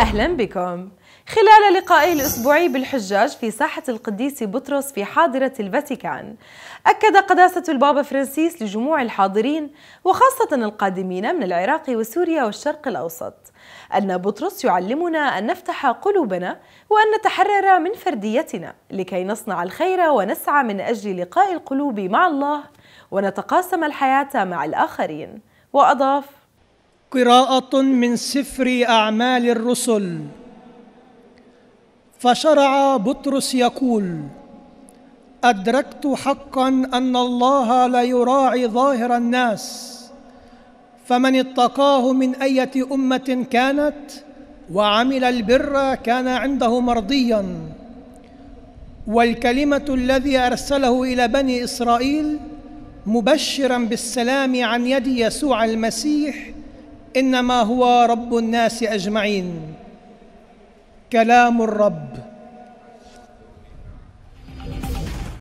أهلا بكم خلال لقائه الأسبوعي بالحجاج في ساحة القديس بطرس في حاضرة الفاتيكان أكد قداسة البابا فرانسيس لجموع الحاضرين وخاصة القادمين من العراق وسوريا والشرق الأوسط أن بطرس يعلمنا أن نفتح قلوبنا وأن نتحرر من فرديتنا لكي نصنع الخير ونسعى من أجل لقاء القلوب مع الله ونتقاسم الحياة مع الآخرين وأضاف قراءه من سفر اعمال الرسل فشرع بطرس يقول ادركت حقا ان الله لا يراعي ظاهر الناس فمن اتقاه من ايه امه كانت وعمل البر كان عنده مرضيا والكلمه الذي ارسله الى بني اسرائيل مبشرا بالسلام عن يد يسوع المسيح انما هو رب الناس اجمعين كلام الرب